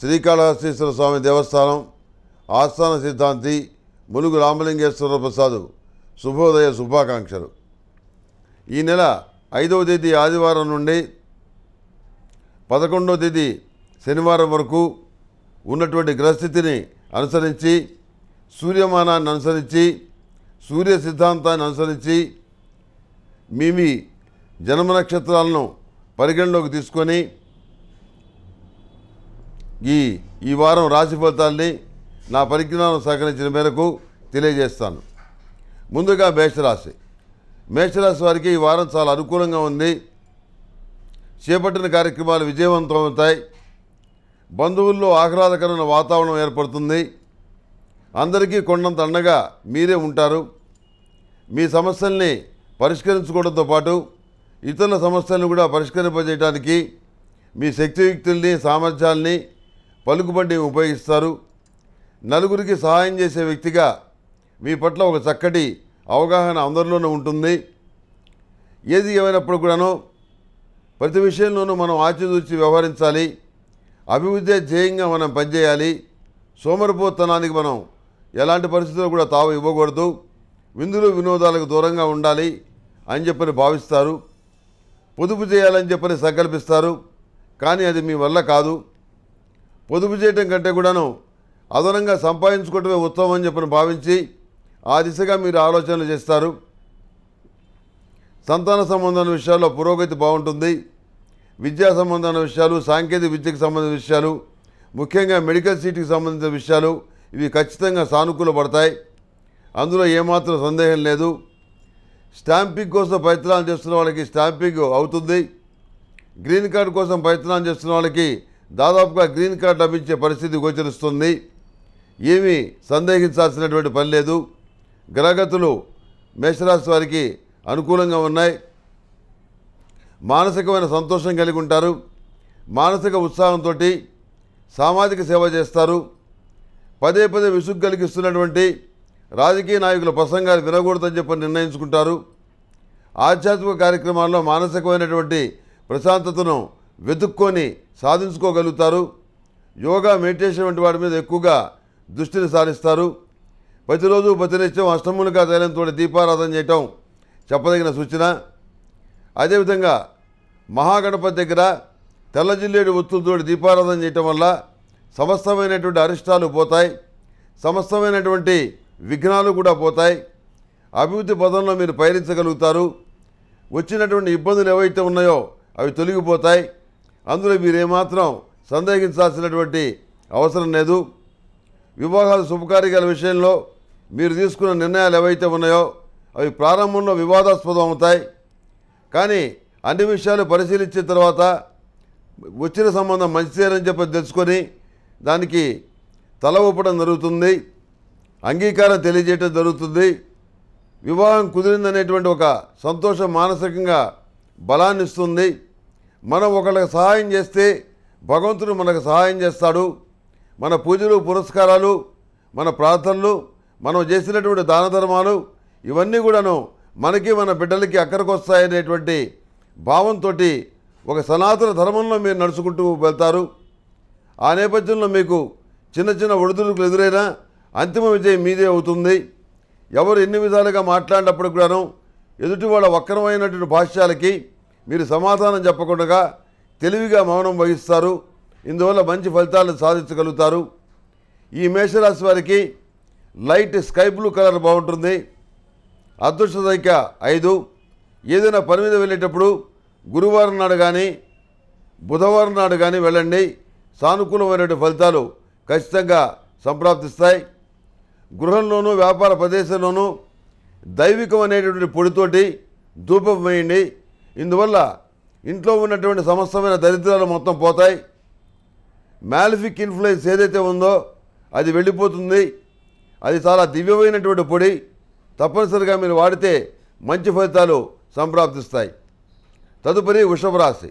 శ్రీకాళహస్తీశ్వర స్వామి దేవస్థానం ఆస్థాన సిద్ధాంతి ములుగు రామలింగేశ్వర ప్రసాద్ శుభోదయ శుభాకాంక్షలు ఈ నెల ఐదవ తేదీ ఆదివారం నుండి పదకొండవ తేదీ శనివారం వరకు ఉన్నటువంటి గ్రహస్థితిని అనుసరించి సూర్యమానాన్ని అనుసరించి సూర్య సిద్ధాంతాన్ని అనుసరించి మీ మీ జన్మ నక్షత్రాలను పరిగణలోకి తీసుకొని ఈ ఈ వారం రాశి ఫలితాన్ని నా పరిజ్ఞానం సహకరించిన మేరకు తెలియజేస్తాను ముందుగా మేషరాశి మేషరాశి వారికి ఈ వారం చాలా అనుకూలంగా ఉంది చేపట్టిన కార్యక్రమాలు విజయవంతం అవుతాయి బంధువుల్లో ఆహ్లాదకరమైన వాతావరణం ఏర్పడుతుంది అందరికీ కొండంత అండగా మీరే ఉంటారు మీ సమస్యల్ని పరిష్కరించుకోవడంతో పాటు ఇతరుల సమస్యలను కూడా పరిష్కరింపజేయడానికి మీ శక్తియుక్తుల్ని సామర్థ్యాల్ని పలుకుబండి ఉపయోగిస్తారు నలుగురికి సహాయం చేసే వ్యక్తిగా మీ పట్ల ఒక చక్కటి అవగాహన అందరిలోనూ ఉంటుంది ఏది ఏమైనప్పుడు కూడాను ప్రతి విషయంలోనూ మనం ఆచితూచి వ్యవహరించాలి అభివృద్ధి ధ్యేయంగా మనం పనిచేయాలి సోమరిపోతనానికి మనం ఎలాంటి పరిస్థితులు కూడా తావు ఇవ్వకూడదు విందులు వినోదాలకు దూరంగా ఉండాలి అని చెప్పని భావిస్తారు పొదుపు చేయాలని చెప్పని సంకల్పిస్తారు కానీ అది మీ వల్ల కాదు పొదుపు చేయటం కంటే కూడాను అదనంగా సంపాదించుకోవటమే ఉత్తమం అని చెప్పని భావించి ఆ దిశగా మీరు ఆలోచనలు చేస్తారు సంతాన సంబంధమైన విషయాల్లో పురోగతి బాగుంటుంది విద్యా సంబంధమైన విషయాలు సాంకేతిక విద్యకు సంబంధించిన విషయాలు ముఖ్యంగా మెడికల్ సీట్కి సంబంధించిన విషయాలు ఇవి ఖచ్చితంగా సానుకూల పడతాయి అందులో ఏమాత్రం సందేహం లేదు స్టాంపింగ్ కోసం ప్రయత్నాలు చేస్తున్న వాళ్ళకి స్టాంపింగ్ అవుతుంది గ్రీన్ కార్డు కోసం ప్రయత్నాలు చేస్తున్న వాళ్ళకి దాదాపుగా గ్రీన్ కార్డు లభించే పరిస్థితి గోచరిస్తుంది ఏమీ సందేహించాల్సినటువంటి పని లేదు గ్రహగతులు మేషరాశి వారికి అనుకూలంగా ఉన్నాయి మానసికమైన సంతోషం కలిగి ఉంటారు మానసిక ఉత్సాహంతో సామాజిక సేవ చేస్తారు పదే పదే విసుగు కలిగిస్తున్నటువంటి రాజకీయ నాయకుల ప్రసంగాలు వినకూడదని చెప్పి నిర్ణయించుకుంటారు ఆధ్యాత్మిక కార్యక్రమాల్లో మానసికమైనటువంటి ప్రశాంతతను వెతుక్కొని సాధించుకోగలుగుతారు యోగా మెడిటేషన్ వంటి వాటి మీద ఎక్కువగా దృష్టిని సారిస్తారు ప్రతిరోజు ప్రతినిత్యం అష్టములుగా తైలంతో దీపారాధన చేయటం చెప్పదగిన సూచన అదేవిధంగా మహాగణపతి దగ్గర తెల్లజిల్లేడు ఒత్తులతో దీపారాధన చేయటం వల్ల సమస్తమైనటువంటి అరిష్టాలు పోతాయి సమస్తమైనటువంటి విఘ్నాలు కూడా పోతాయి అభివృద్ధి పదంలో మీరు పయనించగలుగుతారు వచ్చినటువంటి ఇబ్బందులు ఏవైతే ఉన్నాయో అవి తొలగిపోతాయి అందులో మీరు ఏమాత్రం సందేహించాల్సినటువంటి అవసరం లేదు వివాహాలు శుభకార్యాల విషయంలో మీరు తీసుకున్న నిర్ణయాలు ఏవైతే ఉన్నాయో అవి ప్రారంభంలో వివాదాస్పదం అవుతాయి కానీ అన్ని విషయాలు పరిశీలించిన తర్వాత వచ్చిన సంబంధం మంచిదేనని చెప్పి తెలుసుకొని దానికి తల ఊపడం జరుగుతుంది అంగీకారం తెలియజేయటం జరుగుతుంది వివాహం కుదిరిందనేటువంటి ఒక సంతోషం మానసికంగా బలాన్నిస్తుంది మనం ఒకళ్ళకి సహాయం చేస్తే భగవంతుడు మనకు సహాయం చేస్తాడు మన పూజలు పురస్కారాలు మన ప్రార్థనలు మనం చేసినటువంటి దాన ధర్మాలు ఇవన్నీ కూడాను మనకి మన బిడ్డలకి అక్కడికి వస్తాయనేటువంటి భావంతో ఒక సనాతన ధర్మంలో మీరు నడుచుకుంటూ వెళ్తారు ఆ నేపథ్యంలో మీకు చిన్న చిన్న ఒడిదుడుకులు ఎదురైనా అంతిమ విజయం మీదే అవుతుంది ఎవరు ఎన్ని విధాలుగా మాట్లాడినప్పుడు కూడాను ఎదుటి వాళ్ళ వక్రమైనటువంటి భాష్యాలకి మీరు సమాధానం చెప్పకుండా తెలివిగా మౌనం వహిస్తారు ఇందువల్ల మంచి ఫలితాలను సాధించగలుగుతారు ఈ మేషరాశి వారికి లైట్ స్కై బ్లూ కలర్ బాగుంటుంది అదృష్ట సంఖ్య ఐదు ఏదైనా పని మీద వెళ్ళేటప్పుడు గురువారం నాడు కానీ బుధవారం నాడు కానీ వెళ్ళండి సానుకూలమైనటువంటి ఫలితాలు ఖచ్చితంగా సంప్రాప్తిస్తాయి గృహంలోనూ వ్యాపార ప్రదేశంలోనూ దైవికం అనేటువంటి పొడితోటి ధూపం వేయండి ఇందువల్ల ఇంట్లో ఉన్నటువంటి సమస్తమైన దరిద్రాలు మొత్తం పోతాయి మ్యాలిఫిక్ ఇన్ఫ్లుయెన్స్ ఏదైతే ఉందో అది వెళ్ళిపోతుంది అది చాలా దివ్యమైనటువంటి పొడి తప్పనిసరిగా మీరు వాడితే మంచి ఫలితాలు సంప్రాప్తిస్తాయి తదుపరి వృషభ రాశి